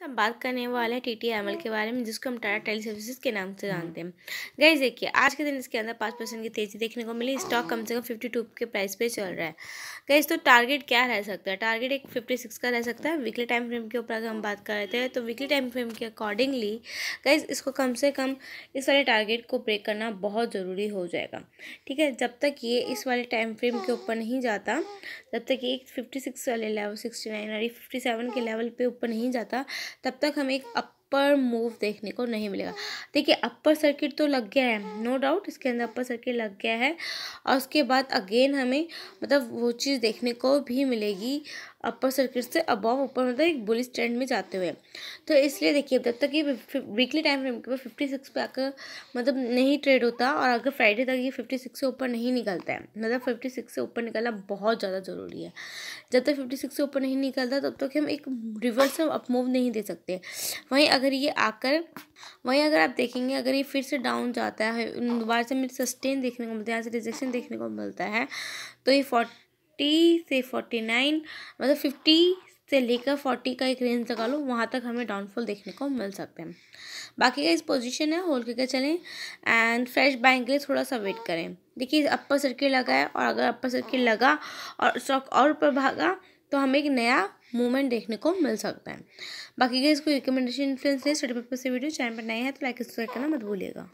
तो हम बात करने वाले हैं टी टी के बारे में जिसको हम टाटा टेली सर्विसेज के नाम से जानते हम्म। हैं गई देखिए आज के दिन इसके अंदर पाँच परसेंट की तेज़ी देखने को मिली स्टॉक कम से कम फिफ्टी टू के प्राइस पे चल रहा है गई तो टारगेट क्या रह सकता है टारगेट एक फिफ्टी सिक्स का रह सकता है वीकली टाइम फ्रेम के ऊपर अगर हम बात करते हैं तो वीकली टाइम फ्रेम के अकॉर्डिंगली गई इसको कम से कम इस वाले टारगेट को ब्रेक करना बहुत ज़रूरी हो जाएगा ठीक है जब तक ये इस वाले टाइम फ्रेम के ऊपर नहीं जाता जब तक ये फिफ्टी सिक्स वाले लेवल सिक्सटी नाइन और फिफ्टी सेवन के लेवल पर ऊपर नहीं जाता तब तक हमें एक अपर मूव देखने को नहीं मिलेगा देखिए अपर सर्किट तो लग गया है नो no डाउट इसके अंदर अपर सर्किट लग गया है और उसके बाद अगेन हमें मतलब वो चीज़ देखने को भी मिलेगी अपर सर्किट से अबव ऊपर मतलब एक बुलिस ट्रेंड में जाते हुए तो इसलिए देखिए जब तक ये वीकली टाइम फ्रेम के ऊपर फिफ्टी सिक्स पे आकर मतलब नहीं ट्रेड होता और अगर फ्राइडे तक ये फिफ्टी सिक्स से ऊपर नहीं निकलता है मतलब फिफ्टी सिक्स से ऊपर निकलना बहुत ज़्यादा ज़रूरी है जब तक फिफ्टी सिक्स से ऊपर नहीं निकलता तब तक हम एक रिवर्स अप मूव नहीं दे सकते वहीं अगर ये आकर वहीं अगर आप देखेंगे अगर ये फिर से डाउन जाता है दोबारा से हमें सस्टेन देखने को मिलता है यहाँ से रिजेक्शन देखने को मिलता है तो ये फोर्ट फिफ्टी से फोर्टी नाइन मतलब फिफ्टी से लेकर फोर्टी का एक रेंज लगा लो वहाँ तक हमें डाउनफॉल देखने को मिल सकते हैं बाकी का इस पोजीशन है होल्ड करके चलें एंड फ्रेश बाइंग के लिए थोड़ा सा वेट करें देखिए अपर सर्किट लगा है और अगर अपर सर्किट लगा और स्टॉक और ऊपर भागा तो हमें एक नया मूवमेंट देखने को मिल सकता है बाकी का इसको रिकमेंडेशन इन्फ्लुएंस है स्टडी पेपर से वीडियो चैनल पर नए हैं तो लाइक सब्सक्राइब करना मत भूलिएगा